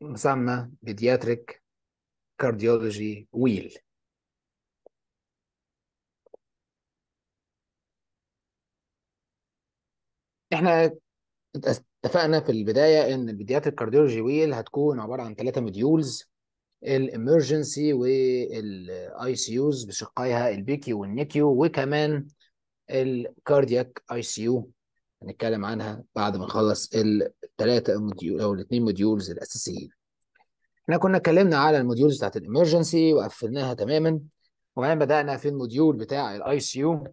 مسمى بيدياتريك كارديولوجي ويل احنا اتفقنا في البدايه ان البيدياتريك كارديولوجي ويل هتكون عباره عن ثلاثه موديولز الامرجنسي والاي سي يوز بشقيها البيكيو والنيكيو وكمان الكاردياك اي سي يو هنتكلم عنها بعد ما نخلص الثلاثه موديول او الاثنين موديولز الاساسيين احنا كنا اتكلمنا على الموديولز بتاعت الامرجنسي وقفلناها تماما وبعدين بدانا في الموديول بتاع الاي سي يو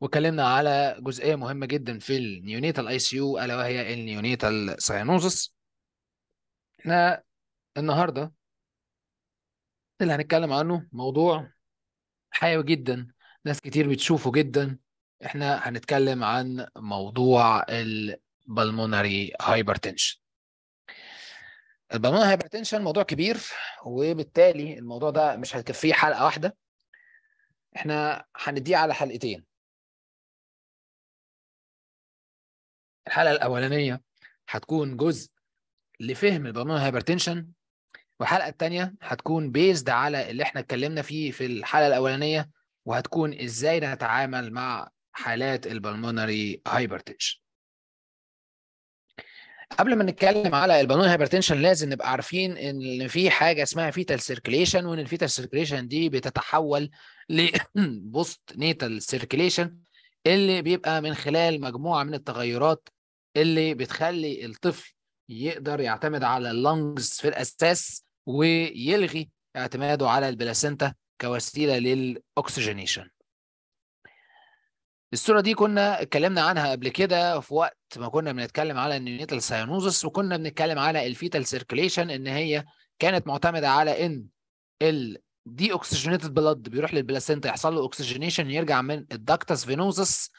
واتكلمنا على جزئيه مهمه جدا في النيونيتال اي سي يو الا وهي النيونيتال ساينوزس احنا النهارده اللي هنتكلم عنه موضوع حيوي جدا ناس كتير بتشوفه جدا احنا هنتكلم عن موضوع البلمونري هايبرتنشن البلمونري هايبرتنشن موضوع كبير وبالتالي الموضوع ده مش هتكفيه حلقه واحده احنا هنديه على حلقتين الحلقه الاولانيه هتكون جزء لفهم البلمونري هايبرتنشن والحلقه الثانيه هتكون بيزد على اللي احنا اتكلمنا فيه في الحلقه الاولانيه وهتكون ازاي نتعامل مع حالات البلمونري هايبرتنشن قبل ما نتكلم على البالون هايبرتنشن لازم نبقى عارفين ان في حاجه اسمها فيتال سيركيليشن وان الفيتال سيركيليشن دي بتتحول لبوست نيتال سيركيليشن اللي بيبقى من خلال مجموعه من التغيرات اللي بتخلي الطفل يقدر يعتمد على اللنجز في الاساس ويلغي اعتماده على البلاسينتا كوسيله للاكسجينيشن الصورة دي كنا اتكلمنا عنها قبل كده في وقت ما كنا بنتكلم على النيونيتال ساينوزس وكنا بنتكلم على الفيتال سيركيليشن ان هي كانت معتمدة على ان الدي اوكسجينيتد بلد بيروح للبلاسينتا يحصل له اوكسجينيشن يرجع من الدكتس فينوزس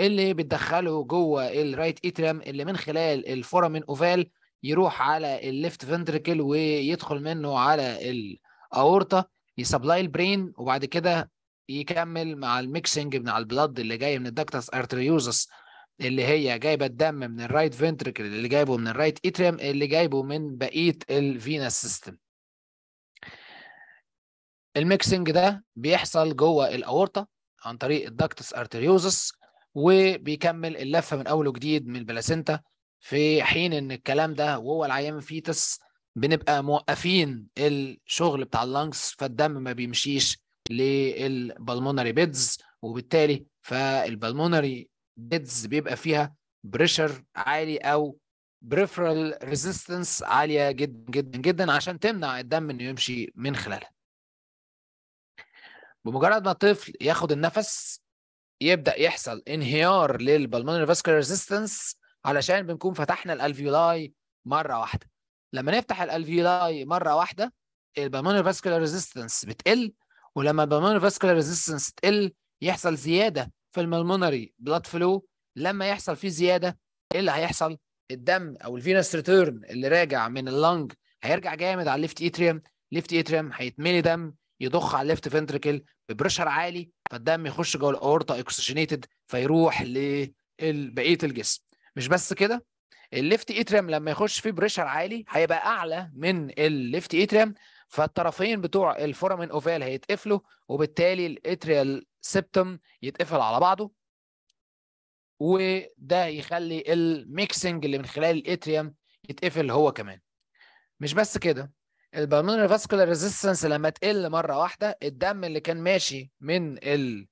اللي بتدخله جوه الرايت اتريم اللي من خلال الفورامين اوفال يروح على الليفت فنتركل ويدخل منه على الاورطه يسبلاي البرين وبعد كده يكمل مع الميكسنج من البلد اللي جاي من الدكتس ارتريوزس اللي هي جايبه الدم من الرايت فنتركل اللي جايبه من الرايت اتريم اللي جايبه من بقيه الفينس سيستم الميكسنج ده بيحصل جوه الاورطه عن طريق الدكتس ارتريوزس وبيكمل اللفه من اول وجديد من البلاسينتا في حين ان الكلام ده وهو العيان فيتس بنبقى موقفين الشغل بتاع اللانكس فالدم ما بيمشيش للبلمونري بيدز وبالتالي فالبلمونري بيدز بيبقى فيها بريشر عالي او بريفرال ريزيستنس عاليه جدا جدا جدا عشان تمنع الدم انه يمشي من خلالها بمجرد ما الطفل ياخد النفس يبدا يحصل انهيار للبلمونري فاسكولار ريزيستنس علشان بنكون فتحنا الالفيولاي مره واحده لما نفتح الالفيولاي مره واحده البلمونري فاسكولار ريزيستنس بتقل ولما البلمونري فاسكولار ريزيستنس تقل يحصل زياده في الملمونري بلاد فلو لما يحصل فيه زياده ايه اللي هيحصل؟ الدم او الفينس ريتيرن اللي راجع من اللنج هيرجع جامد على الليفت اتريم ليفت اتريم هيتملي دم يضخ على الليفت فنتركل ببريشر عالي فالدم يخش جوه الاورطا اكسجينيتد فيروح لبقيه الجسم مش بس كده الليفت اتريم لما يخش فيه بريشر عالي هيبقى اعلى من الليفت اتريم فالطرفين بتوع الفورامين اوفال هيتقفلوا وبالتالي الاتريال سيبتم يتقفل على بعضه وده يخلي الميكسنج اللي من خلال الاتريوم يتقفل هو كمان مش بس كده البالمونري فاسكولار ريزيستنس لما تقل مره واحده الدم اللي كان ماشي من ال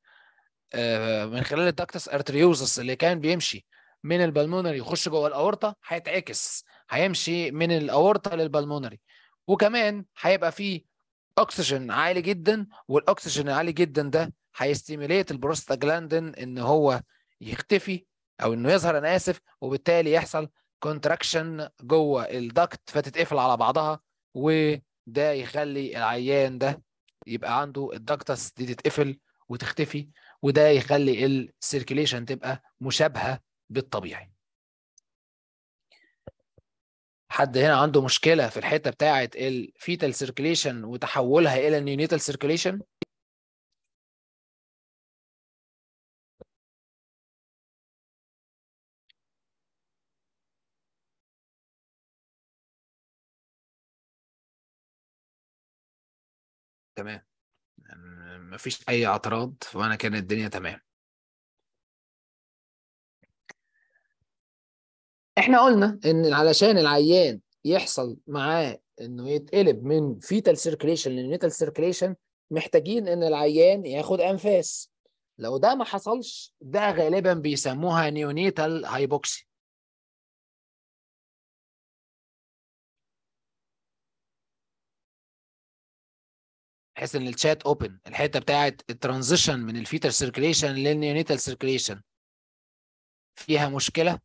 آه، من خلال الدكتس ارتريوزس اللي كان بيمشي من البالمونري يخش جوه الاورطه هيتعكس هيمشي من الاورطه للبالمونري وكمان هيبقى فيه اكسجين عالي جدا والاكسجين العالي جدا ده هيستيميليت البروستاجلاندين ان هو يختفي او انه يظهر انا اسف وبالتالي يحصل كونتراكشن جوه الدكت فتتقفل على بعضها وده يخلي العيان ده يبقى عنده الدكتس دي تتقفل وتختفي وده يخلي السيركيليشن تبقى مشابهه بالطبيعي حد هنا عنده مشكله في الحته بتاعه الفيتال سيركيليشن وتحولها الى النيونيتال سيركيليشن تمام يعني مفيش اي اعتراض وانا كان الدنيا تمام احنا قلنا ان علشان العيان يحصل معاه انه يتقلب من فيتال سيركليشن لنيوتال سيركليشن محتاجين ان العيان ياخد انفاس لو ده ما حصلش ده غالبا بيسموها نيونيتال هايبوكسي بحيث ان الشات اوبن الحته بتاعت الترانزيشن من الفيتال سيركليشن للنيونيتال سيركليشن فيها مشكله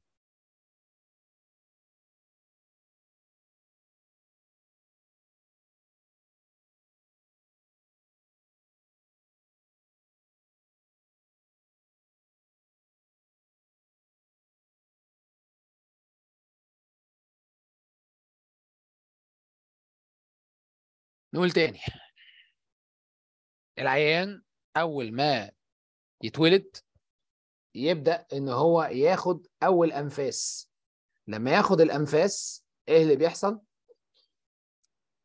نقول تاني العيان اول ما يتولد يبدا ان هو ياخد اول انفاس لما ياخد الانفاس ايه اللي بيحصل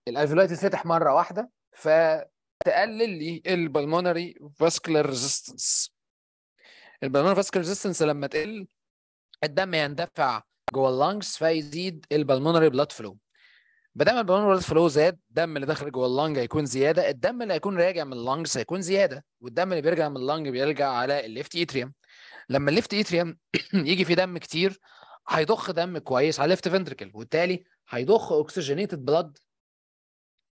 الالفيولاي تتفتح مره واحده فتقلل لي البلمونري فاسكولار ريزيستنس البلمونري فاسكولار ريزيستنس لما تقل الدم يندفع جوه اللانجز فيزيد البلمونري بلاد فلو بدل ما البالون البلمونري فلو زاد الدم اللي داخل جوه اللنج هيكون زياده الدم اللي هيكون راجع من اللنجز هيكون زياده والدم اللي بيرجع من اللنج بيرجع على الليفت اتريم لما الليفت اتريم يجي فيه دم كتير هيضخ دم كويس على الليفت فنتركل وبالتالي هيضخ اوكسجينيتد بلاد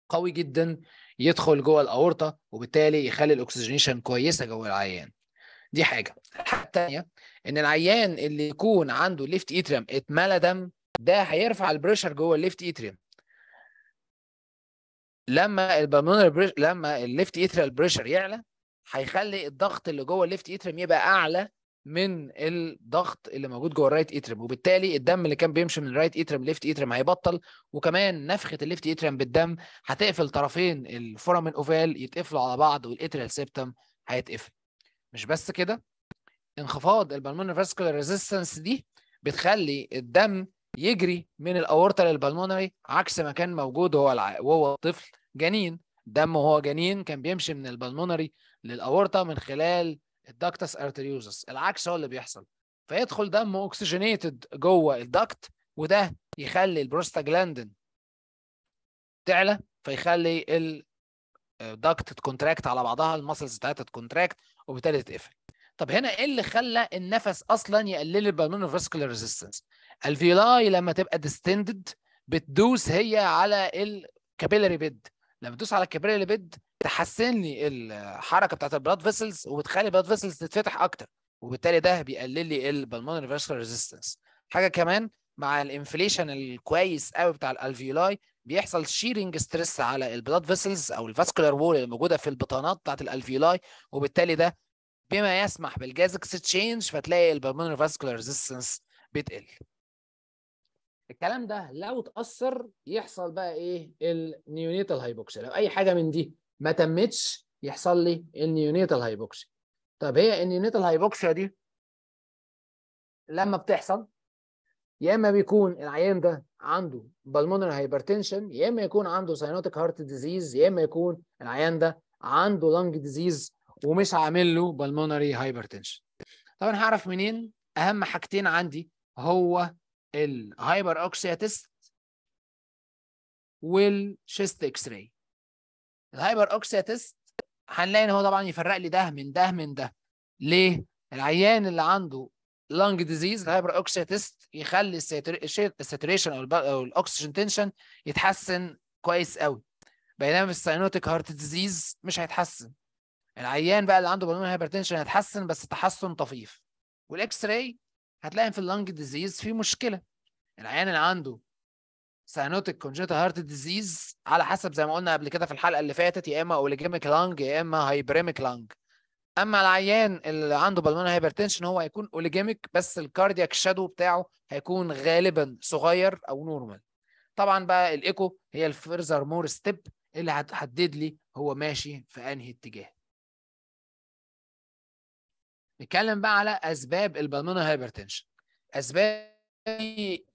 قوي جدا يدخل جوه الاورطه وبالتالي يخلي الاكسجينيشن كويسه جوه العيان دي حاجه الحاجه الثانيه ان العيان اللي يكون عنده ليفت اتريم اتملى دم ده هيرفع البريشر جوه الليفت اتريم لما البلمونري بريش... لما الليفت ايثريال بريشر يعلى هيخلي الضغط اللي جوه الليفت ايتريم يبقى اعلى من الضغط اللي موجود جوه الرايت ايتريم وبالتالي الدم اللي كان بيمشي من الرايت ايتريم ليفت ايتريم هيبطل وكمان نفخه الليفت ايتريم بالدم هتقفل طرفين الفورم اوفال يتقفلوا على بعض والاتريال سيبتم هيتقفل مش بس كده انخفاض البلمونري فاسكولار ريزيستنس دي بتخلي الدم يجري من الاورطه للبلمونري عكس ما كان موجود هو وهو طفل جنين دم وهو جنين كان بيمشي من البلمونري للاورطه من خلال الدكتس ارتريوزس العكس هو اللي بيحصل فيدخل دم اوكسجينيتد جوه الدكت وده يخلي البروستاجلاندين تعلى فيخلي الدكت آه، تكونتراكت على بعضها المسلز بتاعتها تكونتراكت وبالتالي تتقفل طب هنا ايه اللي خلى النفس اصلا يقلل البالمونر فاسكولار ريزيستنس الفيولاي لما تبقى ديستندد بتدوس هي على الكابيلاري بيد لما تدوس على الكابيلاري بيد تحسن لي الحركه بتاعت البلاد فيسلز وبتخلي البلاد فيسلز تتفتح اكتر وبالتالي ده بيقلل لي البلمونري فاسكولار ريزيستنس حاجه كمان مع الانفليشن الكويس قوي بتاع الالفيولاي بيحصل شيرنج ستريس على البلاد فيسلز او الفاسكولار وول اللي موجوده في البطانات بتاعت الالفيولاي وبالتالي ده بما يسمح بالجاز اكستشينج فتلاقي البلمونري فاسكولار ريزيستنس بتقل الكلام ده لو اتاثر يحصل بقى ايه النيونيتال هايبوكسيا لو اي حاجه من دي ما تمتش يحصل لي النيونيتال هايبوكسيا طب هي النيونيتال هايبوكسيا دي لما بتحصل يا اما بيكون العيان ده عنده بالمونري هايبرتنشن يا اما يكون عنده ساينوتيك هارت ديزيز يا اما يكون العيان ده عنده لانج ديزيز ومش عامل له بالمونري هايبرتنشن طب انا هعرف منين اهم حاجتين عندي هو الهايبر اوكسيا تيست والشيست اكس راي الهايبر اوكسيا تيست هنلاقي ان هو طبعا يفرق لي ده من ده من ده ليه العيان اللي عنده لانج ديزيز الهايبر اوكسيا تيست يخلي الساتوريشن او الاكسجين تنشن يتحسن كويس قوي بينما في الساينوتيك هارت ديزيز مش هيتحسن العيان بقى اللي عنده بالون هايبرتنشن هيتحسن بس تحسن طفيف والاكس راي هتلاقي في اللنج ديزيز في مشكله العيان اللي عنده سانوتيك كونجنتال هارت ديزيز على حسب زي ما قلنا قبل كده في الحلقه اللي فاتت يا اما اوليجيميك لانج يا اما هايبريميك لانج اما العيان اللي عنده بالمون هايبرتنشن هو هيكون اوليجيميك بس الكاردياك شادو بتاعه هيكون غالبا صغير او نورمال طبعا بقى الايكو هي الفيرزر مور ستيب اللي هتحدد لي هو ماشي في انهي اتجاه نتكلم بقى على اسباب البلمونر هايبرتنشن اسباب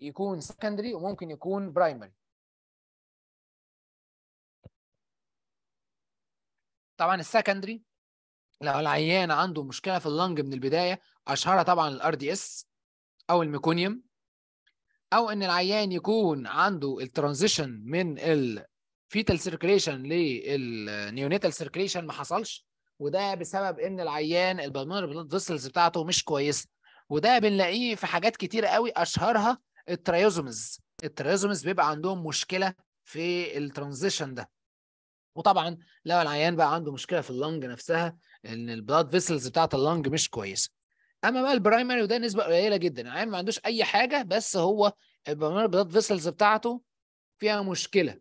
يكون سكندري وممكن يكون برايمري طبعا السكندري لو العيان عنده مشكله في اللنج من البدايه اشهرها طبعا الار دي اس او الميكونيوم او ان العيان يكون عنده الترانزيشن من الفيتال سيركليشن للنيونيتال سيركليشن ما حصلش وده بسبب ان العيان البلمونري بلاد فيسلز بتاعته مش كويسه وده بنلاقيه في حاجات كتير قوي اشهرها الترايزومز الترايزومز بيبقى عندهم مشكله في الترانزيشن ده وطبعا لو العيان بقى عنده مشكله في اللنج نفسها ان البلاد فيسلز بتاعت اللنج مش كويسه اما بقى البرايمري وده نسبه قليله جدا العيان ما عندوش اي حاجه بس هو البلمونري بلاد فيسلز بتاعته فيها مشكله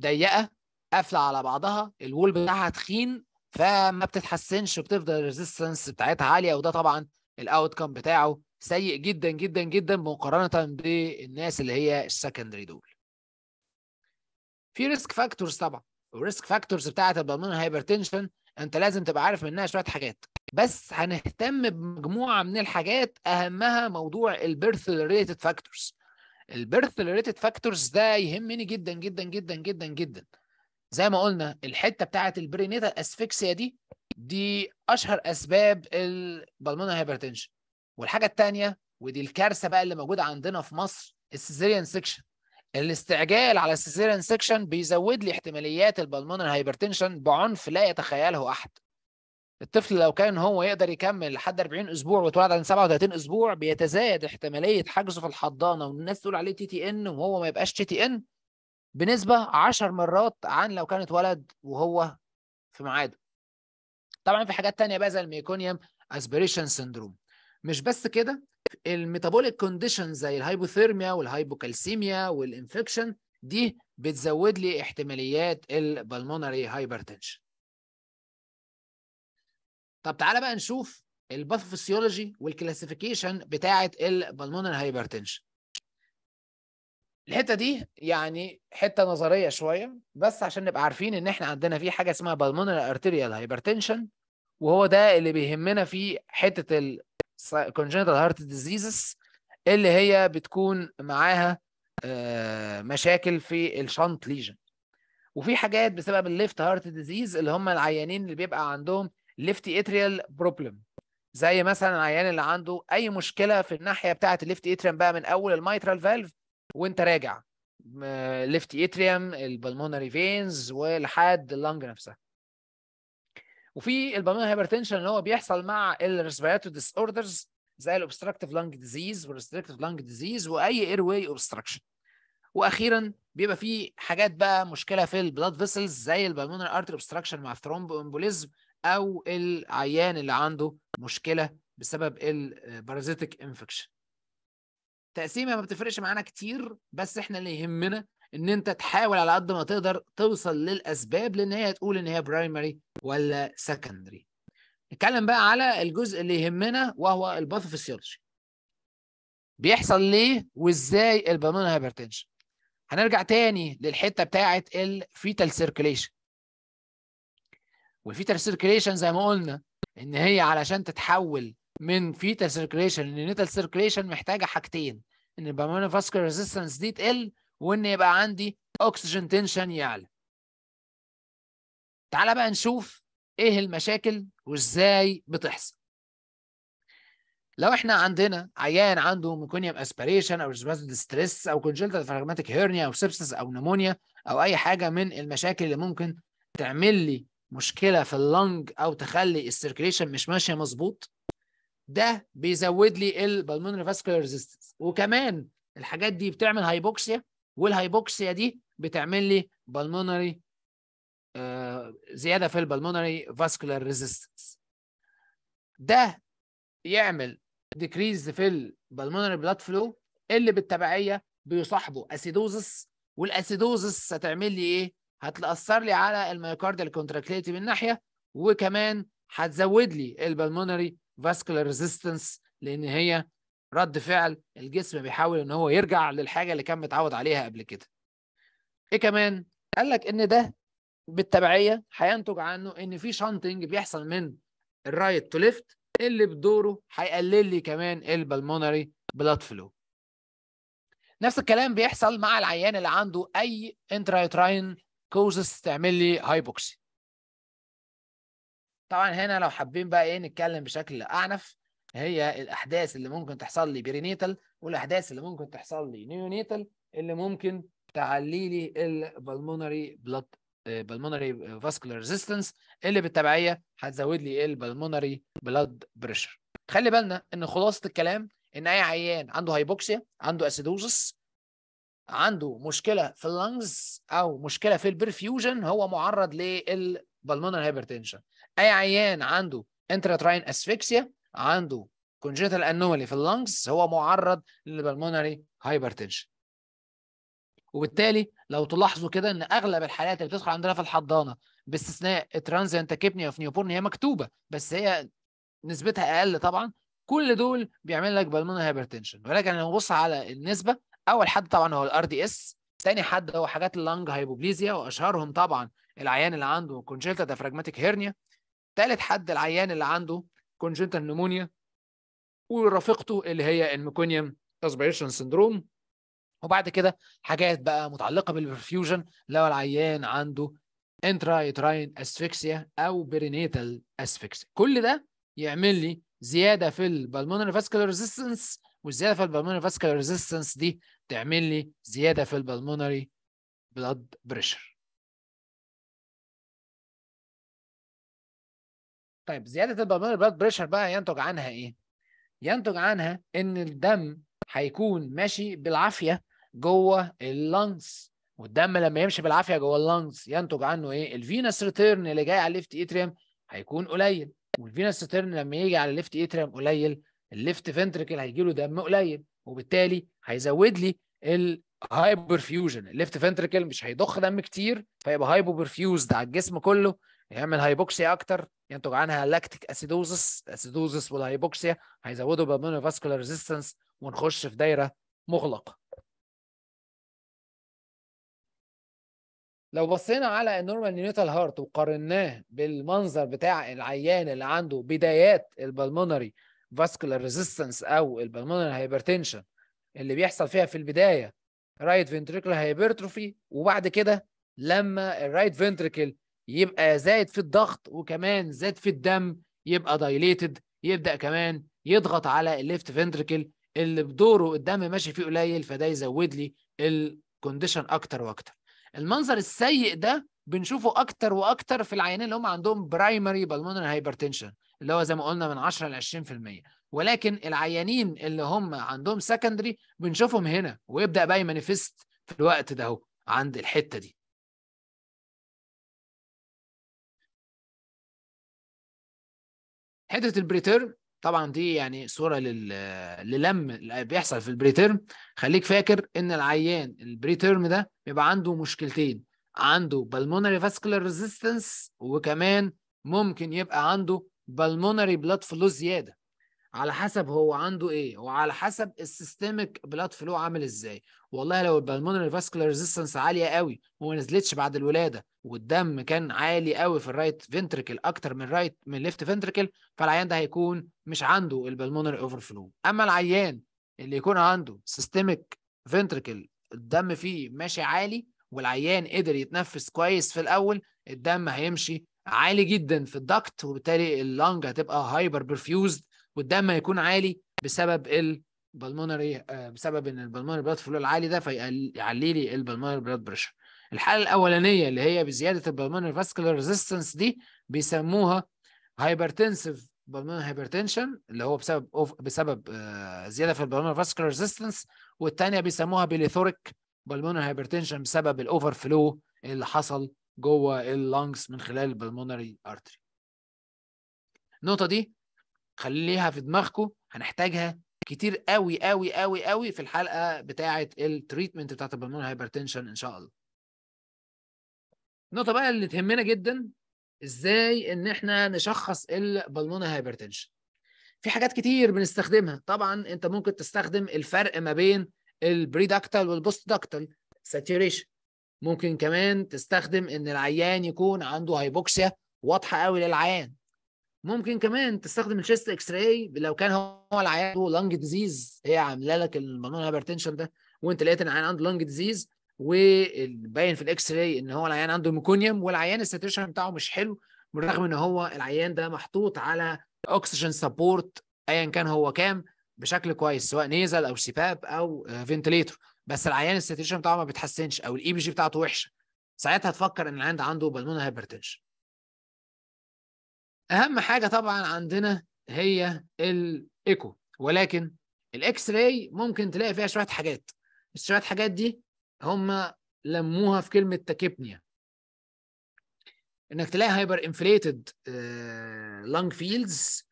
ضيقه قافله على بعضها الول بتاعها تخين فما بتتحسنش وبتفضل الريزيستنس بتاعتها عاليه وده طبعا الاوت كام بتاعه سيء جدا جدا جدا مقارنه بالناس اللي هي السكندري دول في ريسك فاكتورز طبعا والريسك فاكتورز بتاعت البلمونر هايبرتنشن انت لازم تبقى عارف منها شويه حاجات بس هنهتم بمجموعه من الحاجات اهمها موضوع البيرث ريليتد فاكتورز البيرث ريليتد فاكتورز ده يهمني جدا جدا جدا جدا جدا زي ما قلنا الحته بتاعه البرينيتال اسفكسيا دي دي اشهر اسباب البلمونا هايبرتنشن والحاجه الثانيه ودي الكارثه بقى اللي موجوده عندنا في مصر السيزيريان سيكشن الاستعجال على السيزيريان سيكشن بيزود لي احتماليات البلمونا هايبرتنشن بعنف لا يتخيله احد الطفل لو كان هو يقدر يكمل لحد 40 اسبوع واتولد عند 37 اسبوع بيتزايد احتماليه حجزه في الحضانه والناس تقول عليه تي تي ان وهو ما يبقاش تي تي ان بنسبة 10 مرات عن لو كان اتولد وهو في ميعاده طبعا في حاجات تانية بقى زي الميكونيوم اسبريشن سندروم مش بس كده الميتابوليك كونديشن زي الهايبوثيرميا والهايبوكالسيميا والانفكشن دي بتزود لي احتماليات البلمونري هايبرتنشن طب تعالى بقى نشوف الباثوفسيولوجي والكلاسيفيكيشن بتاعه البلمونري هايبرتنشن الحته دي يعني حته نظريه شويه بس عشان نبقى عارفين ان احنا عندنا في حاجه اسمها بالمونر ارتيريال هايبرتنشن وهو ده اللي بيهمنا في حته الكونجنتال هارت ديزيزز اللي هي بتكون معاها آه، مشاكل في الشنط ليجن وفي حاجات بسبب الليفت هارت ديزيز اللي هم العيانين اللي بيبقى عندهم ليفت اتريال بروبلم زي مثلا العيان اللي عنده اي مشكله في الناحيه بتاعه الليفت اتريم بقى من اول الميترال فالف وانت راجع ليفت اتريم البلمونري فينز ولحد اللنج نفسها وفي البلمونري هايبرتنشن اللي هو بيحصل مع الريسبيراتو ديس اوردرز زي الاوبستراكتيف لانج ديزيز والريستريكتيف لانج ديزيز واي اير واي اوبستراكشن واخيرا بيبقى في حاجات بقى مشكله في البلاد فيسلز زي البلمونري ارتري اوبستراكشن مع الثرومبو امبوليزم او العيان اللي عنده مشكله بسبب البارازيتيك انفكشن التقسيمه ما بتفرقش معانا كتير بس احنا اللي يهمنا ان انت تحاول على قد ما تقدر توصل للاسباب لان هي تقول ان هي برايمري ولا سكندري نتكلم بقى على الجزء اللي يهمنا وهو الباثوفيسيولوجي بيحصل ليه وازاي البالون هايبرتنشن هنرجع تاني للحته بتاعه الفيتال سيركيليشن والفيتال سيركيليشن زي ما قلنا ان هي علشان تتحول من فيتال سيركيليشن لنيتال سيركيليشن محتاجه حاجتين ان البلمونري فاسكولار ريزيستنس دي تقل وان يبقى عندي اكسجين تنشن يعلى تعالى بقى نشوف ايه المشاكل وازاي بتحصل لو احنا عندنا عيان عنده ميكونيوم اسبريشن او ريسبيرتد ستريس او كونجنتال فراجماتيك هيرنيا او سبسس او نمونيا او اي حاجه من المشاكل اللي ممكن تعمل لي مشكله في اللنج او تخلي السيركيليشن مش ماشيه مظبوط ده بيزود لي البلمونري فاسكولار ريزيستنس وكمان الحاجات دي بتعمل هايبوكسيا والهايبوكسيا دي بتعمل لي بلمونري آه، زياده في البلمونري فاسكولار ريزيستنس ده يعمل ديكريز في البلمونري بلاد فلو اللي بالتبعيه بيصاحبه اسيدوزس والاسيدوزس هتعمل لي ايه هتاثر لي على الميوكارديال كونتراكتيليتي من ناحيه وكمان هتزود لي البلمونري فاسكولار ريزيستنس لان هي رد فعل الجسم بيحاول ان هو يرجع للحاجه اللي كان متعود عليها قبل كده ايه كمان قال لك ان ده بالتبعيه هينتج عنه ان في شانتنج بيحصل من الرايت تو ليفت اللي بدوره هيقلل لي كمان البلمونري بلاد فلو نفس الكلام بيحصل مع العيان اللي عنده اي انترايتراين كوزس تعمل لي هايبوكسي طبعا هنا لو حابين بقى ايه نتكلم بشكل اعنف هي الاحداث اللي ممكن تحصل لي بيرينيتال والاحداث اللي ممكن تحصل لي نيونيتال اللي ممكن تعلي لي البلمونري بلاد بلمونري فاسكولار ريزيستنس اللي بالتبعيه هتزود لي البلمونري بلاد بريشر خلي بالنا ان خلاصه الكلام ان اي عيان عنده هايبوكسيا عنده اسيدوزس عنده مشكله في اللنجز او مشكله في البرفيوجن هو معرض للبلمونري هايبرتنشن اي عيان عنده انتراتراين اسفكسيا عنده كونجيتال انومالي في اللنجز هو معرض للبلمونري هايبرتنشن وبالتالي لو تلاحظوا كده ان اغلب الحالات اللي بتدخل عندنا في الحضانه باستثناء ترانزيانت كيبنيا في نيوبورن هي مكتوبه بس هي نسبتها اقل طبعا كل دول بيعمل لك بالمونري هايبرتنشن ولكن لو نبص على النسبه اول حد طبعا هو الار دي اس ثاني حد هو حاجات اللنج هايبوبليزيا واشهرهم طبعا العيان اللي عنده كونجيلتا دافراجماتيك هيرنيا ثالث حد العيان اللي عنده كونجنتال نمونيا ورفيقته اللي هي الميكونيوم اسبيريشن سندروم وبعد كده حاجات بقى متعلقه بالبرفيوجن لو العيان عنده انترا يوتراين اسفيكسيا او بيرينيتال اسفيكسيا كل ده يعمل لي زياده في البلمونري فاسكولار ريزيستنس والزياده في البلمونري فاسكولار ريزيستنس دي تعمل لي زياده في البلمونري بلاد بريشر طيب زياده البلمونري بلاد بريشر بقى ينتج عنها ايه ينتج عنها ان الدم هيكون ماشي بالعافيه جوه اللنجز والدم لما يمشي بالعافيه جوه اللنجز ينتج عنه ايه الفينس ريتيرن اللي جاي على الليفت اتريم هيكون قليل والفينس ريتيرن لما يجي على الليفت اتريم قليل الليفت فنتركل هيجي له دم قليل وبالتالي هيزود لي الهايبرفيوجن الليفت فنتركل مش هيضخ دم كتير فيبقى هايبر فيوزد على الجسم كله يعمل هايبوكسيا اكتر ينتج يعني عنها لاكتيك اسيدوزس اسيدوزس والهايبوكسيا هيزودوا بالمونو فاسكولار ريزيستنس ونخش في دايره مغلقه لو بصينا على النورمال نيوتال هارت وقارناه بالمنظر بتاع العيان اللي عنده بدايات البلمونري فاسكولار ريزيستنس او البلمونري هايبرتنشن اللي بيحصل فيها في البدايه رايت فنتريكل هايبرتروفي وبعد كده لما الرايت فنتريكل يبقى زايد في الضغط وكمان زاد في الدم يبقى دايليتد يبدا كمان يضغط على الليفت فنتركل اللي بدوره الدم ماشي فيه قليل فده يزود لي الكونديشن اكتر واكتر المنظر السيء ده بنشوفه اكتر واكتر في العيانين اللي هم عندهم برايمري بالمونري هايبرتنشن اللي هو زي ما قلنا من 10 ل 20% ولكن العيانين اللي هم عندهم سكندري بنشوفهم هنا ويبدا بقى يمانيفست في الوقت ده عند الحته دي حته البريتيرم طبعا دي يعني صوره لل... للم اللي بيحصل في البريتيرم خليك فاكر ان العيان البريتيرم ده بيبقى عنده مشكلتين عنده بالمونري فاسكولار ريزيستنس وكمان ممكن يبقى عنده بالمونري بلاد فلو زياده على حسب هو عنده ايه وعلى حسب السيستميك بلاد فلو عامل ازاي والله لو البلمونري فاسكولار ريزيستنس عاليه قوي وما نزلتش بعد الولاده والدم كان عالي قوي في الرايت فنتركل اكتر من رايت من ليفت فنتركل فالعيان ده هيكون مش عنده البلمونري اوفر فلو اما العيان اللي يكون عنده سيستميك فنتركل الدم فيه ماشي عالي والعيان قدر يتنفس كويس في الاول الدم هيمشي عالي جدا في الدكت وبالتالي اللنج هتبقى هايبر برفيوزد والدم هيكون عالي بسبب البلمونري آه، بسبب ان البلمونري بلاد فلو العالي ده فيعلي لي البلمونري بلاد بريشر الحاله الاولانيه اللي هي بزياده البلمونري فاسكولار ريزيستنس دي بيسموها هايبرتنسيف بلمونري هايبرتنشن اللي هو بسبب بسبب آه، زياده في البلمونري فاسكولار ريزيستنس والثانيه بيسموها بليثوريك بلمونري هايبرتنشن بسبب الاوفر فلو اللي حصل جوه اللانجز من خلال البلمونري ارتري النقطه دي خليها في دماغكم هنحتاجها كتير قوي قوي قوي قوي في الحلقه بتاعه التريتمنت بتاعه البلمونري هايبرتنشن ان شاء الله النقطه بقى اللي تهمنا جدا ازاي ان احنا نشخص البلمونري هايبرتنشن في حاجات كتير بنستخدمها طبعا انت ممكن تستخدم الفرق ما بين البريدكتال والبوست داكتال ساتوريشن ممكن كمان تستخدم ان العيان يكون عنده هايبوكسيا واضحه قوي للعيان ممكن كمان تستخدم الشيست اكس راي لو كان هو العيان عنده لانج ديزيز هي عامله لك المنون هايبرتنشن ده وانت لقيت ان العيان عنده لانج ديزيز وباين في الاكس راي ان هو العيان عنده ميكونيوم والعيان الساتيشن بتاعه مش حلو بالرغم ان هو العيان ده محطوط على اكسجين سبورت ايا كان هو كام بشكل كويس سواء نيزل او سيباب او فنتليتور بس العيان الساتيريشن بتاعه ما بيتحسنش او الاي بي e جي بتاعته وحشه ساعتها تفكر ان العيان عنده بالمونر هايبرتنشن اهم حاجه طبعا عندنا هي الايكو ولكن الاكس راي ممكن تلاقي فيها شويه حاجات شويه حاجات دي هم لموها في كلمه تاكيبنيا انك تلاقي هايبر انفليتد لانج فيلدز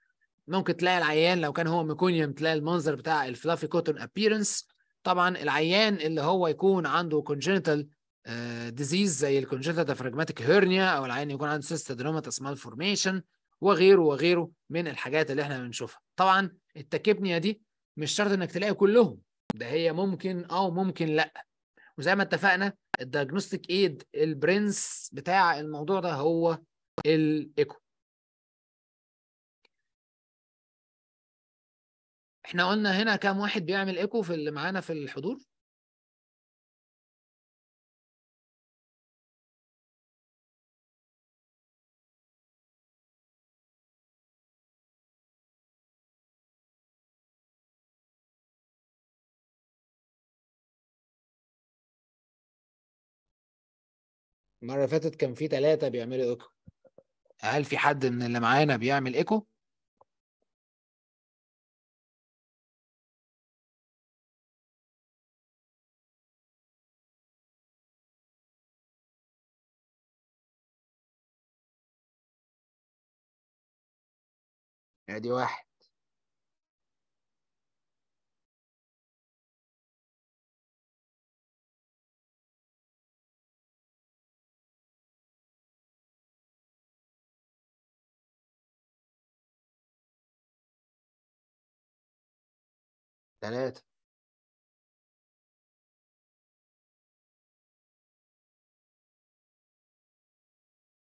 ممكن تلاقي العيان لو كان هو ميكونيوم تلاقي المنظر بتاع الفلافي كوتون ابييرنس طبعا العيان اللي هو يكون عنده congenital ديزيز آه، زي الكونجنتال ديفراجماتيك هيرنيا او العيان يكون عنده سيستادروماتس مال فورميشن وغيره وغيره من الحاجات اللي احنا بنشوفها طبعا التكبنيا دي مش شرط انك تلاقي كلهم ده هي ممكن او ممكن لا وزي ما اتفقنا الدياجنوستيك ايد البرنس بتاع الموضوع ده هو الايكو احنا قلنا هنا كام واحد بيعمل ايكو في اللي معانا في الحضور المرة اللي فاتت كان في ثلاثة بيعملوا ايكو هل في حد من اللي معانا بيعمل ايكو؟ ادي واحد ثلاثة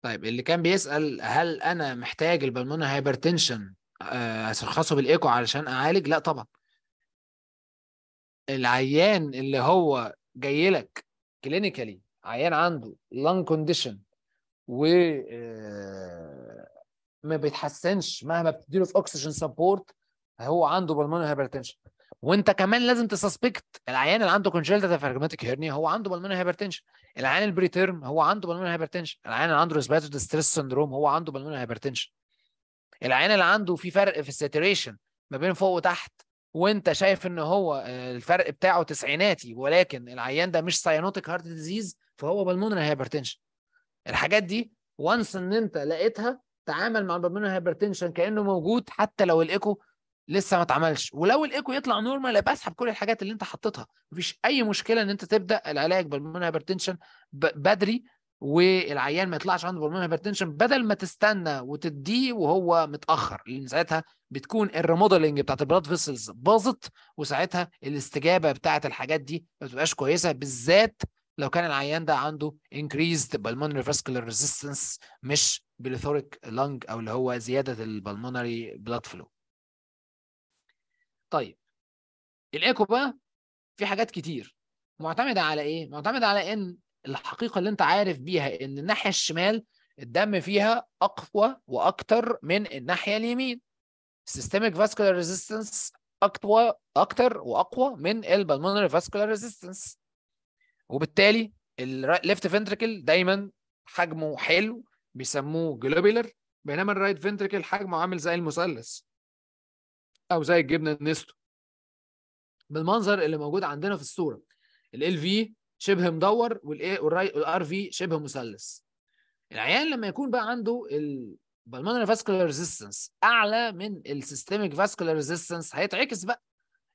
طيب اللي كان بيسأل هل أنا محتاج البلمونة هايبرتنشن آه، هشخصه بالايكو علشان اعالج لا طبعا العيان اللي هو جاي لك كلينيكالي عيان عنده لانج كونديشن و آه، ما بيتحسنش مهما بتديله في اكسجين سبورت هو عنده بالمونو هايبرتنشن وانت كمان لازم تسسبكت العيان اللي عنده كونجلتا فارجماتيك هيرنيا هو عنده بالمونو هايبرتنشن العيان البريتيرم هو عنده بالمونو هايبرتنشن العيان اللي عنده ريسبيراتوري ستريس سندروم هو عنده بالمونو هايبرتنشن العيان اللي عنده في فرق في الساتوريشن ما بين فوق وتحت وانت شايف ان هو الفرق بتاعه تسعيناتي ولكن العيان ده مش ساينوتيك هارت ديزيز فهو بالمونري هايبرتنشن الحاجات دي وانس ان انت لقيتها تعامل مع البالمونري هايبرتنشن كانه موجود حتى لو الايكو لسه ما اتعملش ولو الايكو يطلع نورمال يبقى اسحب كل الحاجات اللي انت حطيتها مفيش اي مشكله ان انت تبدا العلاج بالمونري هايبرتنشن بدري والعيان ما يطلعش عنده برمام هايبرتنشن بدل ما تستنى وتديه وهو متاخر لان ساعتها بتكون الريموديلنج بتاعت البلاد فيسلز باظت وساعتها الاستجابه بتاعت الحاجات دي ما بتبقاش كويسه بالذات لو كان العيان ده عنده increased pulmonary vascular resistance مش بليثوريك lung او اللي هو زياده البلمونري بلاد فلو. طيب الايكو بقى في حاجات كتير معتمده على ايه؟ معتمده على ان الحقيقه اللي انت عارف بيها ان الناحيه الشمال الدم فيها اقوى واكتر من الناحيه اليمين systemic vascular resistance اقوى اكتر واقوى من البلمونري vascular resistance وبالتالي الليفت ventricle دايما حجمه حلو بيسموه جلوبيلر بينما الرايت ventricle حجمه عامل زي المثلث او زي الجبنه النستو بالمنظر اللي موجود عندنا في الصوره ال LV شبه مدور والار في شبه مثلث العيان لما يكون بقى عنده البلمونري فاسكولار ريزيستنس اعلى من السيستميك فاسكولار ريزيستنس هيتعكس بقى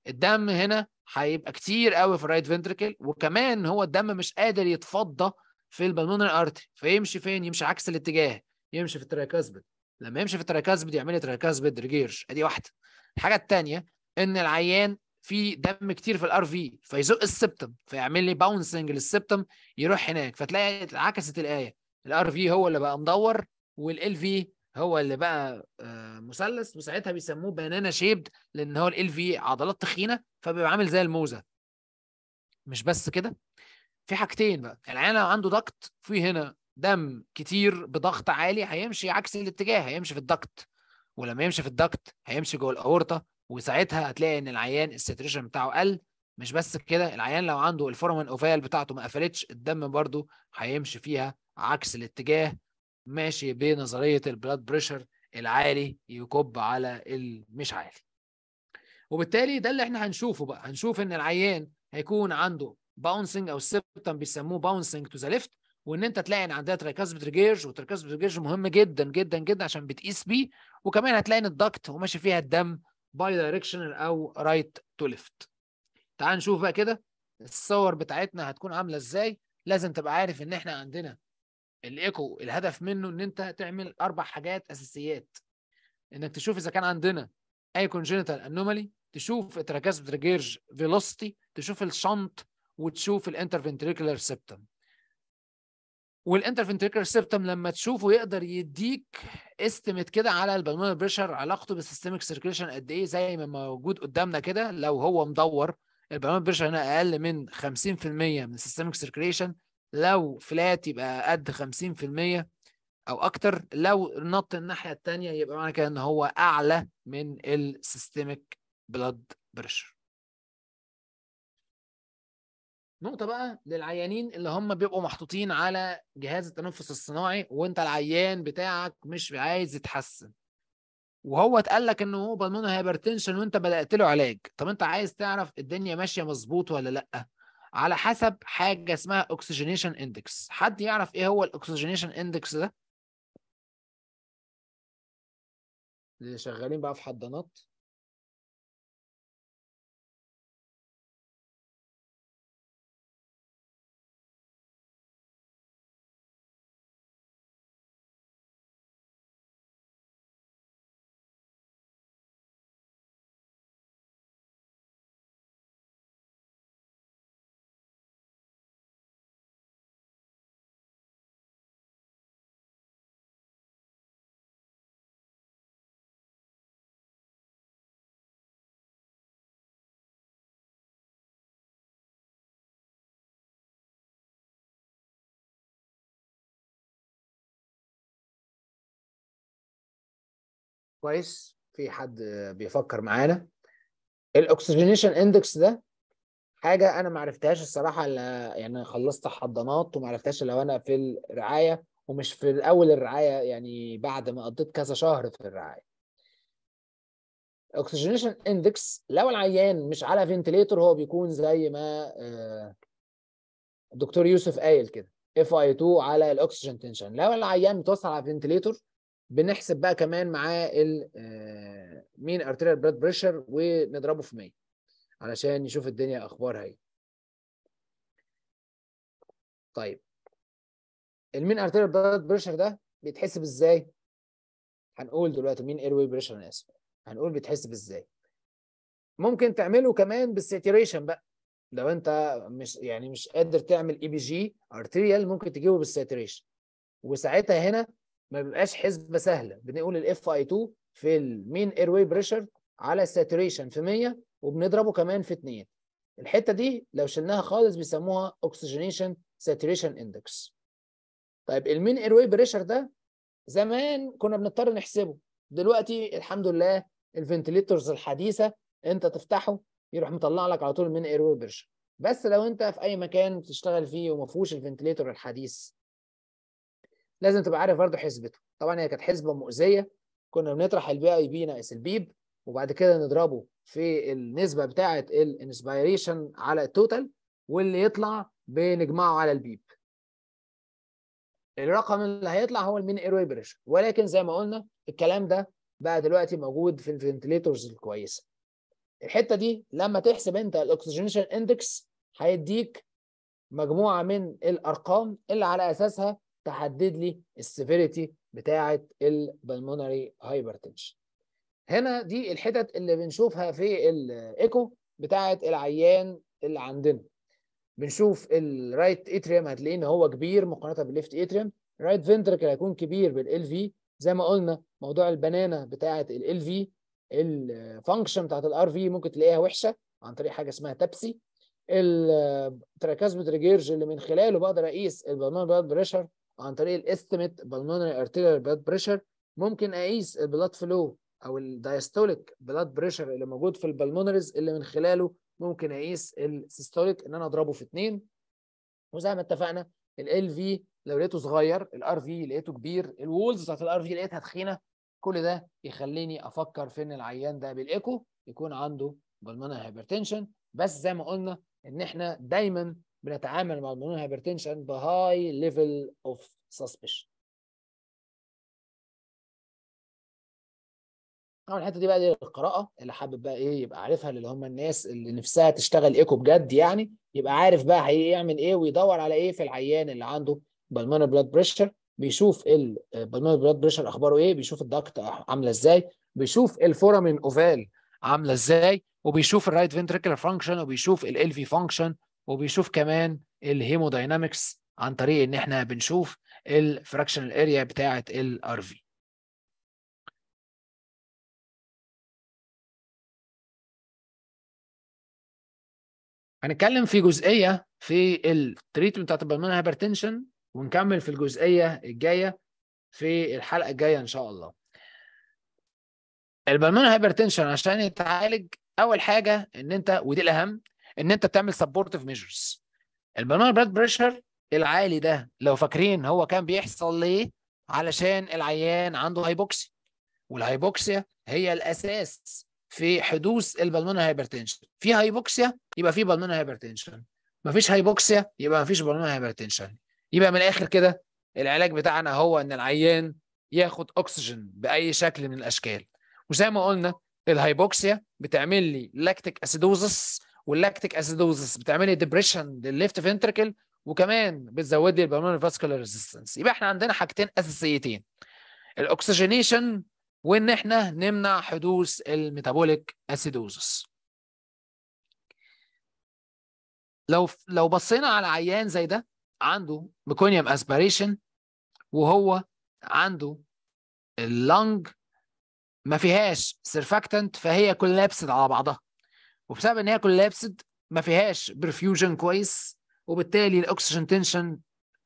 الدم هنا هيبقى كتير قوي في الرايت فنتركل وكمان هو الدم مش قادر يتفضى في البلمونري ارتي فيمشي فين يمشي عكس الاتجاه يمشي في التراكاسبد لما يمشي في التراكاسبد يعمل لي تراكاسبد ريجيرش ادي واحده الحاجه الثانيه ان العيان في دم كتير في الار في فيزق السبتم فيعمل لي باونسنج للسبتم يروح هناك فتلاقي عكست الايه الار في هو اللي بقى مدور والال في هو اللي بقى آه، مثلث وساعتها بيسموه بانانا شيبد لان هو ال في عضلات تخينه فبيبقى عامل زي الموزه مش بس كده في حاجتين بقى العيان يعني لو عنده ضغط في هنا دم كتير بضغط عالي هيمشي عكس الاتجاه هيمشي في الضغط ولما يمشي في الضغط هيمشي جوه الاورطه وساعتها هتلاقي ان العيان الساتريشن بتاعه قل مش بس كده العيان لو عنده الفورمن اوفال بتاعته ما قفلتش الدم برضو هيمشي فيها عكس الاتجاه ماشي بنظريه البلاد بريشر العالي يكب على المش عالي وبالتالي ده اللي احنا هنشوفه بقى هنشوف ان العيان هيكون عنده باونسنج او السبتم بيسموه باونسنج تو ذا ليفت وان انت تلاقي ان عندها تراكاسبت بترجيرج والتراكاسبت بترجيرج مهم جدا جدا جدا عشان بتقيس بيه وكمان هتلاقي ان الضغط وماشي فيها الدم باي دايركشنال او رايت تو ليفت تعال نشوف بقى كده الصور بتاعتنا هتكون عامله ازاي لازم تبقى عارف ان احنا عندنا الايكو الهدف منه ان انت تعمل اربع حاجات اساسيات انك تشوف اذا كان عندنا اي كونجنتال انومالي تشوف ريجيرج فيلوسيتي تشوف الشنط وتشوف الانترفنتريكولار سيبتم والانترفنتريكر سيبتم لما تشوفه يقدر يديك استيميت كده على البالمونر بريشر علاقته بالسيستميك سيركيليشن قد ايه زي ما موجود قدامنا كده لو هو مدور البالمونر بريشر هنا اقل من 50% من السيستميك سيركيليشن لو فلات يبقى قد 50% او اكتر لو نط الناحيه الثانيه يبقى معنى كده ان هو اعلى من السيستميك بلاد بريشر نقطة بقى للعيانين اللي هم بيبقوا محطوطين على جهاز التنفس الصناعي وانت العيان بتاعك مش عايز يتحسن وهو اتقال لك انه هو بالمونو هايبرتنشن وانت بدأت له علاج طب انت عايز تعرف الدنيا ماشية مظبوط ولا لأ على حسب حاجة اسمها اوكسجينيشن اندكس حد يعرف ايه هو الاوكسجينيشن اندكس ده اللي شغالين بقى في حضانات كويس في حد بيفكر معانا الاكسجينيشن اندكس ده حاجه انا ما عرفتهاش الصراحه الا يعني خلصت حضانات وما عرفتهاش لو انا في الرعايه ومش في الاول الرعايه يعني بعد ما قضيت كذا شهر في الرعايه اكسجينيشن اندكس لو العيان مش على فنتليتور هو بيكون زي ما الدكتور آه، يوسف قايل كده اف اي 2 على الاكسجين تنشن لو العيان متوصل على فنتليتور بنحسب بقى كمان معاه آه، مين ارتيريال بلاد بريشر ونضربه في 100 علشان نشوف الدنيا اخبارها ايه طيب المين ارتيريال بلاد بريشر ده بيتحسب ازاي هنقول دلوقتي مين ايروي بريشر انا اسف هنقول بيتحسب ازاي ممكن تعمله كمان بالساتوريشن بقى لو انت مش يعني مش قادر تعمل اي بي جي ارتيريال ممكن تجيبه بالساتوريشن وساعتها هنا ما بيبقاش حسبه سهله بنقول الاف اي 2 في المين اير واي بريشر على الساتوريشن في 100 وبنضربه كمان في 2 الحته دي لو شلناها خالص بيسموها اوكسجينيشن ساتوريشن اندكس طيب المين اير واي بريشر ده زمان كنا بنضطر نحسبه دلوقتي الحمد لله الفنتليتورز الحديثه انت تفتحه يروح مطلع لك على طول المين اير واي بريشر بس لو انت في اي مكان بتشتغل فيه وما فيهوش الفنتليتور الحديث لازم تبقى عارف برضه حسبته طبعا هي كانت حسبه مؤذيه كنا بنطرح البي اي بي ناقص البيب وبعد كده نضربه في النسبه بتاعه الانسبيريشن على التوتال واللي يطلع بنجمعه على البيب الرقم اللي هيطلع هو المين ايروي بريشر ولكن زي ما قلنا الكلام ده بقى دلوقتي موجود في الفنتليتورز الكويسه الحته دي لما تحسب انت الاكسجينيشن اندكس هيديك مجموعه من الارقام اللي على اساسها تحدد لي السيفيريتي بتاعه البلمونري هايبرتنشن هنا دي الحتت اللي بنشوفها في الايكو بتاعه العيان اللي عندنا بنشوف الرايت اتريم هتلاقيه ان هو كبير مقارنه بالليفت اتريم الرايت فينترك هيكون كبير بالال في زي ما قلنا موضوع البنانه بتاعه ال في الفانكشن بتاعه الار في ممكن تلاقيها وحشه عن طريق حاجه اسمها تبسي التراكاسمة ريجيرج اللي من خلاله بقدر اقيس البلمونري بريشر عن طريق الاستيميت بالمونري ارتيريال بلاد بريشر ممكن اقيس البلاد فلو او الدايستوليك بلاد بريشر اللي موجود في البالمونريز اللي من خلاله ممكن اقيس السيستوليك ان انا اضربه في اثنين وزي ما اتفقنا ال في لو لقيته صغير الار في لقيته كبير الوولز بتاعت الار في لقيتها تخينه كل ده يخليني افكر في ان العيان ده بالايكو يكون عنده بالمونري هايبرتنشن بس زي ما قلنا ان احنا دايما بنتعامل مع المنون هايبرتنشن بهاي ليفل اوف سسبشن اول الحته دي بقى دي القراءه اللي حابب بقى ايه يبقى عارفها اللي هم الناس اللي نفسها تشتغل ايكو بجد يعني يبقى عارف بقى هيعمل ايه ويدور على ايه في العيان اللي عنده بالمونر بلاد بريشر بيشوف البالمونر بلاد بريشر اخباره ايه بيشوف الدكت عامله ازاي بيشوف الفورامين اوفال عامله ازاي وبيشوف الرايت فينتريكولار فانكشن وبيشوف ال في فانكشن وبيشوف كمان الهيموداينامكس عن طريق ان احنا بنشوف الفراكشنال اريا بتاعه الار في هنتكلم في جزئيه في التريتمنت بتاعت البلمونري هايبرتنشن ونكمل في الجزئيه الجايه في الحلقه الجايه ان شاء الله البلمونري هايبرتنشن عشان يتعالج اول حاجه ان انت ودي الاهم ان انت بتعمل سبورتيف ميجرز المنوال بلاد بريشر العالي ده لو فاكرين هو كان بيحصل ليه علشان العيان عنده هايبوكسيا والهايبوكسيا هي الاساس في حدوث البلمونر هايبرتنشن في هايبوكسيا يبقى في بالمونر هايبرتنشن مفيش هايبوكسيا يبقى مفيش بالمونر هايبرتنشن يبقى من الاخر كده العلاج بتاعنا هو ان العيان ياخد اكسجين باي شكل من الاشكال وزي ما قلنا الهايبوكسيا بتعمل لي لاكتيك اسيدوزس واللاكتيك اسيدوزس بتعمل لي ديبريشن للليفت فينتركل وكمان بتزود لي البالمونري فاسكولار ريزيستنس يبقى احنا عندنا حاجتين اساسيتين الاكسجينيشن وان احنا نمنع حدوث الميتابوليك اسيدوزس لو لو بصينا على عيان زي ده عنده ميكونيوم اسبريشن وهو عنده اللنج ما فيهاش سيرفاكتنت فهي كلابسد على بعضها وبسبب ان هي كولابسد ما فيهاش برفيوجن كويس وبالتالي الاكسجين تنشن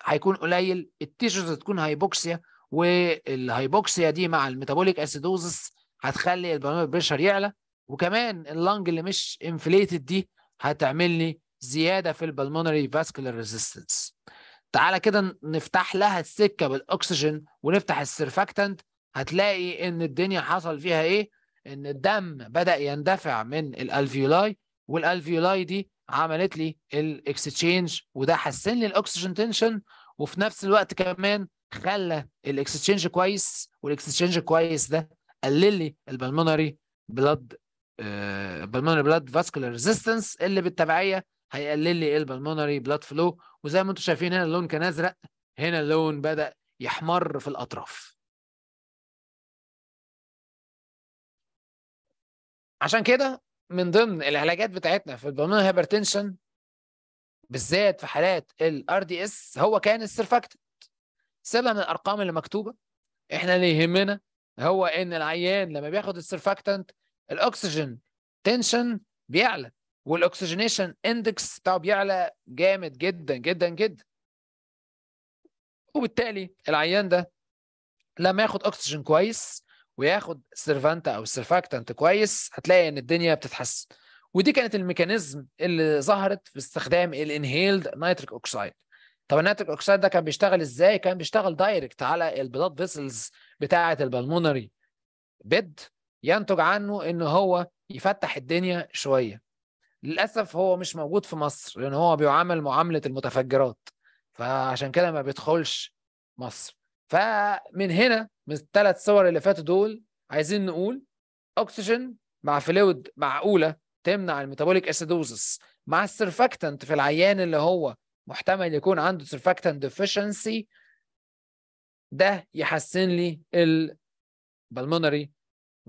هيكون قليل التيشوز هتكون هايبوكسيا والهايبوكسيا دي مع الميتابوليك اسيدوزس هتخلي البلمر بريشر يعلى وكمان اللنج اللي مش انفليتد دي هتعمل لي زياده في البلمونري فاسكولار ريزيستنس تعالى كده نفتح لها السكه بالاكسجين ونفتح السيرفاكتنت هتلاقي ان الدنيا حصل فيها ايه ان الدم بدا يندفع من الالفيولاي والالفيولاي دي عملت لي الاكستشينج وده حسن لي الاكسجين تنشن وفي نفس الوقت كمان خلى الاكستشينج كويس والاكستشينج كويس ده قلل لي البلمونري بلاد بلمونري بلاد فاسكولار ريزيستنس اللي بالتبعيه هيقلل لي البلمونري بلاد فلو وزي ما انتم شايفين هنا اللون كان ازرق هنا اللون بدا يحمر في الاطراف عشان كده من ضمن العلاجات بتاعتنا في البلمونر هايبرتنشن بالذات في حالات الار دي اس هو كان السرفاكتنت سيبها من الارقام اللي مكتوبه احنا اللي يهمنا هو ان العيان لما بياخد السرفاكتنت الاكسجين تنشن بيعلى والاكسجينيشن اندكس بتاعه بيعلى جامد جدا جدا جدا وبالتالي العيان ده لما ياخد اكسجين كويس وياخد سيرفانتا او سيرفاكتانت كويس هتلاقي ان الدنيا بتتحسن ودي كانت الميكانيزم اللي ظهرت في استخدام الانهيلد نيتريك اوكسايد طب النيتريك اوكسايد ده كان بيشتغل ازاي كان بيشتغل دايركت على البلاد فيسلز بتاعه البلمونري بيد ينتج عنه ان هو يفتح الدنيا شويه للاسف هو مش موجود في مصر لان هو بيعامل معامله المتفجرات فعشان كده ما بيدخلش مصر فمن هنا من الثلاث صور اللي فاتوا دول عايزين نقول اكسجين مع فلويد معقوله تمنع الميتابوليك اسيدوزس مع السرفاكتنت في العيان اللي هو محتمل يكون عنده سرفاكتنت ديفيشنسي ده يحسن لي البلمونري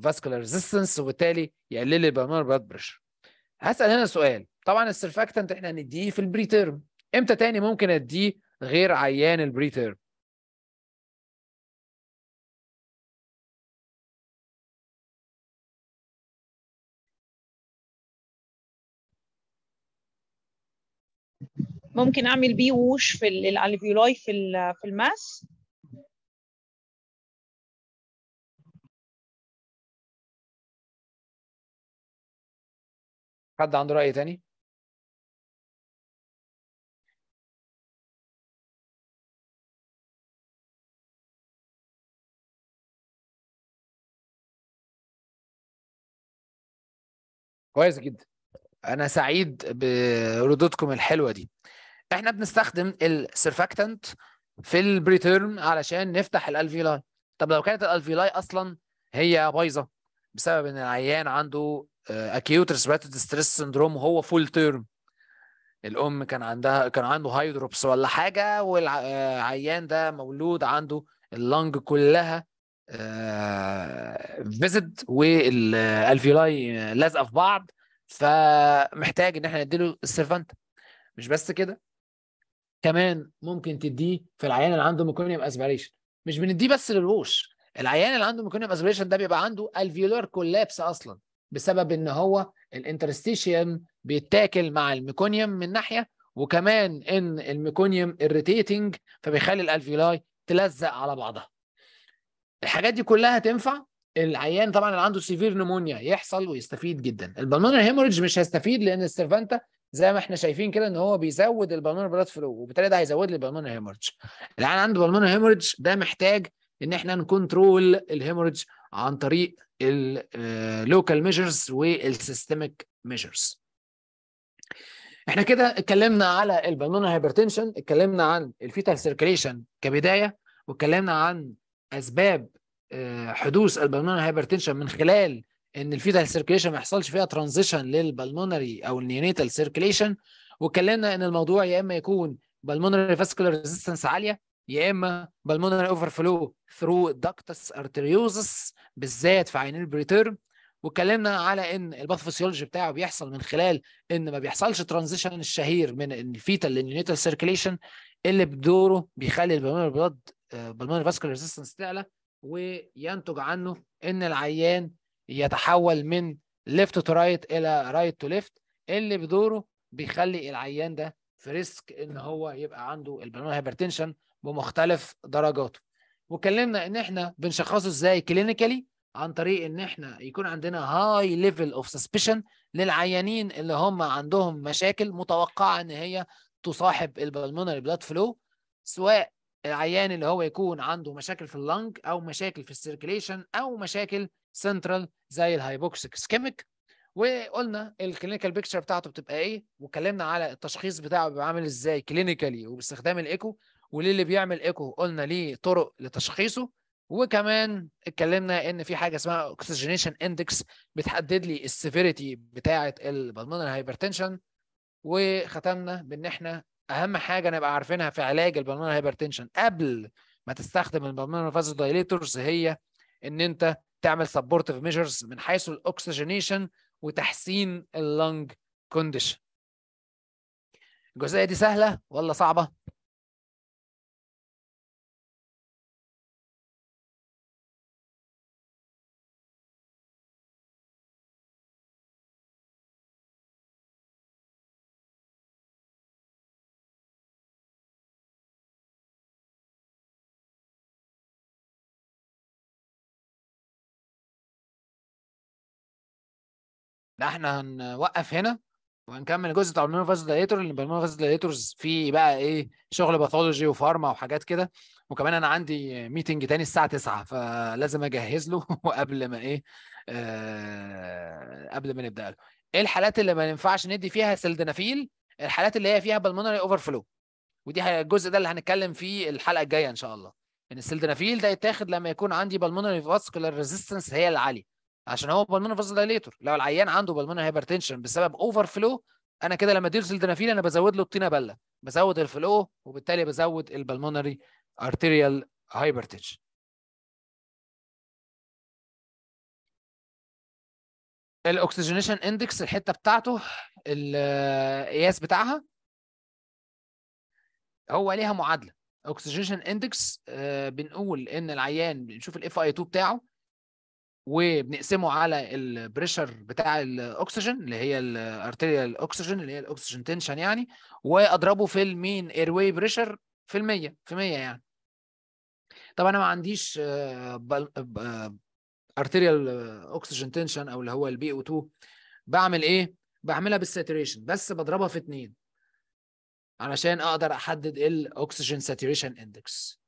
فاسكولار ريزيستنس وبالتالي يقلل لي البلمونري بلاد بريشر هسال هنا سؤال طبعا السرفاكتنت احنا هنديه في البري تيرم امتى تاني ممكن اديه غير عيان البري تيرم ممكن اعمل بيه ووش في الالفيولاي في في الماس حد عنده راي تاني كويس جدا انا سعيد بردودكم الحلوه دي احنا بنستخدم السيرفاكتنت في البريتيرم علشان نفتح الالفيلاي طب لو كانت الالفيلاي اصلا هي بايظه بسبب ان العيان عنده اكيوت ريسبيراتوري ستريس سندروم وهو فول تيرم الام كان عندها كان عنده هايدروبس ولا حاجه والعيان آه، ده مولود عنده اللنج كلها فيزيت آه، والالفيولاي لازقه في بعض فمحتاج ان احنا نديله السيرفانت مش بس كده كمان ممكن تديه في العيان اللي عنده ميكونيوم اسبريشن مش بنديه بس للوش العيان اللي عنده ميكونيوم اسبريشن ده بيبقى عنده الفيولار كولابس اصلا بسبب ان هو الانترستيشيم بيتاكل مع الميكونيوم من ناحيه وكمان ان الميكونيوم اريتيتنج فبيخلي الالفيولاي تلزق على بعضها الحاجات دي كلها تنفع العيان طبعا اللي عنده سيفير نمونيا يحصل ويستفيد جدا البلمونر هيموريدج مش هيستفيد لان السيرفانتا زي ما احنا شايفين كده ان هو بيزود البالمونر بلاد فلو وبالتالي ده هيزود لي البالمونر هيمورج العيان عنده بالمونر هيمورج ده محتاج ان احنا نكنترول الهيمورج عن طريق اللوكال ميجرز والسيستميك ميجرز احنا كده اتكلمنا على البالمونر هايبرتنشن اتكلمنا عن الفيتال سيركليشن كبدايه واتكلمنا عن اسباب آه، حدوث البالمونر هايبرتنشن من خلال ان الفيتال سيركيليشن ما يحصلش فيها ترانزيشن للبلمونري او النيونيتال سيركيليشن واتكلمنا ان الموضوع يا اما يكون بالمونري فاسكولار ريزيستنس عاليه يا اما بالمونري اوفر فلو ثرو داكتس ارتريوزس بالذات في عينين البريتيرم واتكلمنا على ان الباثوفيسيولوجي بتاعه بيحصل من خلال ان ما بيحصلش ترانزيشن الشهير من الفيتال للنيونيتال سيركيليشن اللي بدوره بيخلي البلمونري بلاد بالمونري فاسكولار ريزيستنس تعلى وينتج عنه ان العيان يتحول من ليفت تو رايت الى رايت تو ليفت اللي بدوره بيخلي العيان ده في ريسك ان هو يبقى عنده البلمونري هايبرتنشن بمختلف درجاته واتكلمنا ان احنا بنشخصه ازاي كلينيكالي عن طريق ان احنا يكون عندنا هاي ليفل اوف سسبشن للعيانين اللي هم عندهم مشاكل متوقعه ان هي تصاحب البلمونري بلاد فلو سواء العيان اللي هو يكون عنده مشاكل في اللنج او مشاكل في السيركليشن او مشاكل سنترال زي الهايبوكسيك سكيميك وقلنا الكلينيكال بيكتشر بتاعته بتبقى ايه واتكلمنا على التشخيص بتاعه بيبقى عامل ازاي كلينيكالي وباستخدام الايكو وليه اللي بيعمل ايكو قلنا ليه طرق لتشخيصه وكمان اتكلمنا ان في حاجه اسمها اوكسجينيشن اندكس بتحدد لي السيفيريتي بتاعه البلمونر هايبرتنشن وختمنا بان احنا اهم حاجه نبقى عارفينها في علاج البلمونر هايبرتنشن قبل ما تستخدم البلمونر فازو دايليتورز هي ان انت تعمل سبورتيف ميجرز من حيث الاكسجينيشن وتحسين اللنج كونديشن الجزئيه دي سهله ولا صعبه ده احنا هنوقف هنا وهنكمل الجزء بتاع برنامج فاسدليتور لان فاز دايتورز فيه بقى ايه شغل باثولوجي وفارما وحاجات كده وكمان انا عندي ميتنج تاني الساعه 9 فلازم اجهز له وقبل ما ايه آه قبل ما نبدا له ايه الحالات اللي ما ينفعش ندي فيها سلدنافيل الحالات اللي هي فيها بالمونري اوفر فلو ودي الجزء ده اللي هنتكلم فيه الحلقه الجايه ان شاء الله ان السلدنافيل ده يتاخد لما يكون عندي بالمونري فاسكولار ريزيستنس هي العاليه عشان هو بالمنر فاز دايليتور لو العيان عنده بالمنر هايبرتنشن بسبب اوفر فلو انا كده لما اديله سلدنافيل انا بزود له الطينه بله بزود الفلو وبالتالي بزود البلمونري ارتيريال هايبرتنشن الاكسجينيشن اندكس الحته بتاعته القياس بتاعها هو ليها معادله اكسجينيشن اندكس آه، بنقول ان العيان بنشوف الاف اي 2 بتاعه وبنقسمه على البريشر بتاع الاكسجين اللي هي الارتيريال اكسجين اللي هي الاكسجين تنشن يعني واضربه في المين اير واي بريشر في المية في المية يعني طب انا ما عنديش ارتيريال اوكسجين تنشن او اللي هو البي او 2 بعمل ايه بعملها بالساتوريشن بس بضربها في اتنين علشان اقدر احدد الاكسجين ساتوريشن اندكس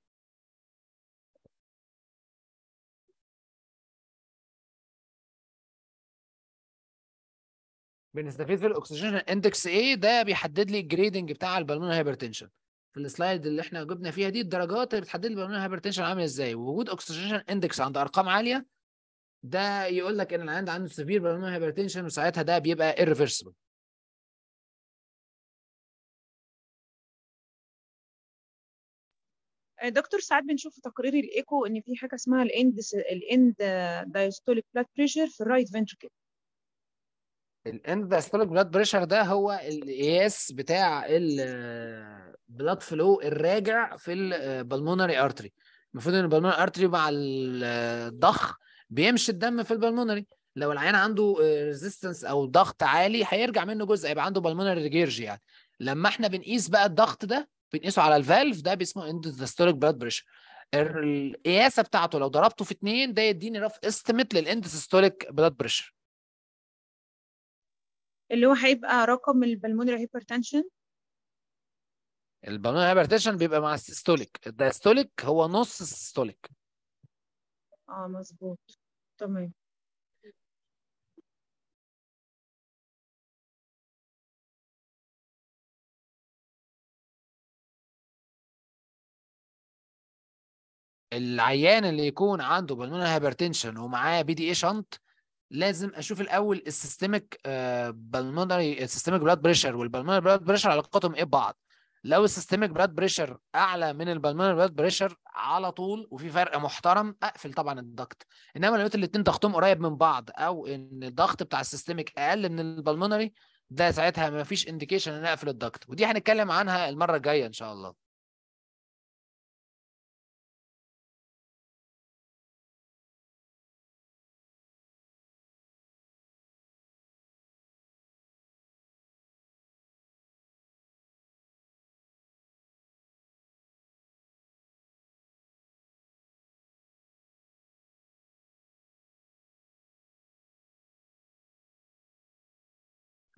بنستفيد في الاكسجين اندكس ايه ده بيحدد لي الجريدنج بتاع البالونه هايبرتنشن في السلايد اللي احنا جبنا فيها دي الدرجات اللي بتحدد لي البالونال هايبرتنشن عامل ازاي ووجود اكسجين اندكس عند ارقام عاليه ده يقول لك ان العيان ده عنده سيفير بالونال هايبرتنشن وساعتها ده بيبقى irreversible آه، دكتور ساعات بنشوف في تقرير الايكو ان في حاجه اسمها الاند الاند دايستوليك بلاد بريشر في الرايت فنتركل الانفاسبوليك بلاد بريشر ده هو القياس بتاع البلاد فلو الراجع في البلمونري ارتري المفروض ان البلمونري ارتري مع الضخ بيمشي الدم في البلمونري لو العيان عنده ريزيستنس او ضغط عالي هيرجع منه جزء يبقى عنده بلمونري ريجيرجي يعني لما احنا بنقيس بقى الضغط ده بنقيسه على الفالف ده بيسموه اندستوليك بلاد بريشر القياسه بتاعته لو ضربته في اثنين ده يديني رف استيميت للاندستوليك بلاد بريشر اللي هو هيبقى رقم البلمونري هايبرتنشن البلمونري هايبرتنشن بيبقى مع السيستوليك الدايستوليك هو نص السيستوليك اه مظبوط تمام العيان اللي يكون عنده بلمونري هايبرتنشن ومعاه بي دي اي شنط لازم اشوف الاول السيستميك بالمونري آه، السيستميك بلاد بريشر والبلمونري بلاد بريشر علاقتهم ايه ببعض لو السيستميك بلاد بريشر اعلى من البلمونري بلاد بريشر على طول وفي فرق محترم اقفل طبعا الضغط انما لو الاثنين ضغطهم قريب من بعض او ان الضغط بتاع السيستميك اقل من البلمونري ده ساعتها ما فيش انديكيشن ان اقفل الضغط ودي هنتكلم عنها المره الجايه ان شاء الله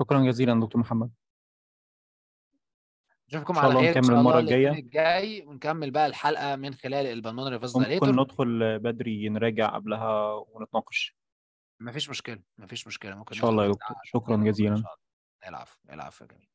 شكرا جزيلا دكتور محمد نشوفكم على خير نكمل المره الجايه الجاي ونكمل بقى الحلقه من خلال البلمونري ريفرس ممكن ندخل بدري نراجع قبلها ونتناقش مفيش مشكله مفيش مشكله ممكن ان شاء الله يا دكتور شكرا جزيلا العفو العفو يا جميل